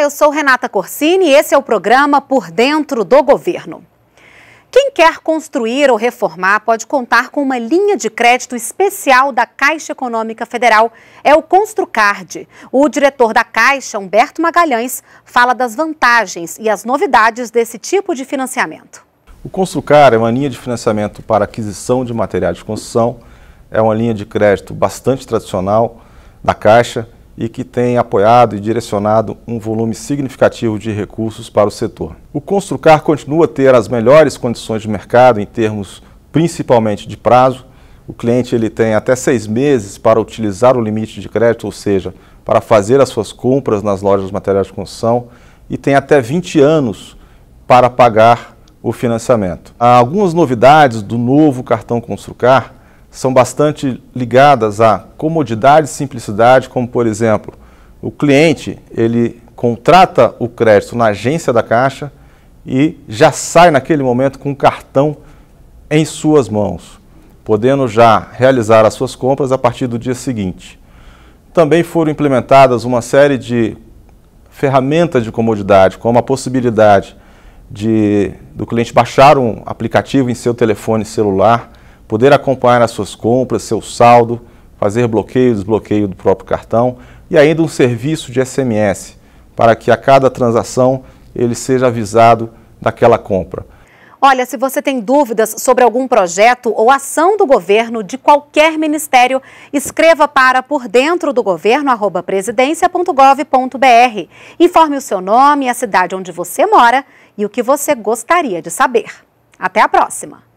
eu sou Renata Corsini e esse é o programa Por Dentro do Governo. Quem quer construir ou reformar pode contar com uma linha de crédito especial da Caixa Econômica Federal. É o Construcard. O diretor da Caixa, Humberto Magalhães, fala das vantagens e as novidades desse tipo de financiamento. O ConstruCard é uma linha de financiamento para aquisição de materiais de construção, é uma linha de crédito bastante tradicional da Caixa, e que tem apoiado e direcionado um volume significativo de recursos para o setor. O Construcar continua a ter as melhores condições de mercado em termos principalmente de prazo. O cliente ele tem até seis meses para utilizar o limite de crédito, ou seja, para fazer as suas compras nas lojas de materiais de construção e tem até 20 anos para pagar o financiamento. Há algumas novidades do novo cartão Construcar são bastante ligadas à comodidade e simplicidade, como por exemplo, o cliente ele contrata o crédito na agência da Caixa e já sai naquele momento com o cartão em suas mãos, podendo já realizar as suas compras a partir do dia seguinte. Também foram implementadas uma série de ferramentas de comodidade, como a possibilidade de, do cliente baixar um aplicativo em seu telefone celular poder acompanhar as suas compras, seu saldo, fazer bloqueio e desbloqueio do próprio cartão e ainda um serviço de SMS para que a cada transação ele seja avisado daquela compra. Olha, se você tem dúvidas sobre algum projeto ou ação do governo de qualquer ministério, escreva para por dentro do governo arroba Informe o seu nome, a cidade onde você mora e o que você gostaria de saber. Até a próxima!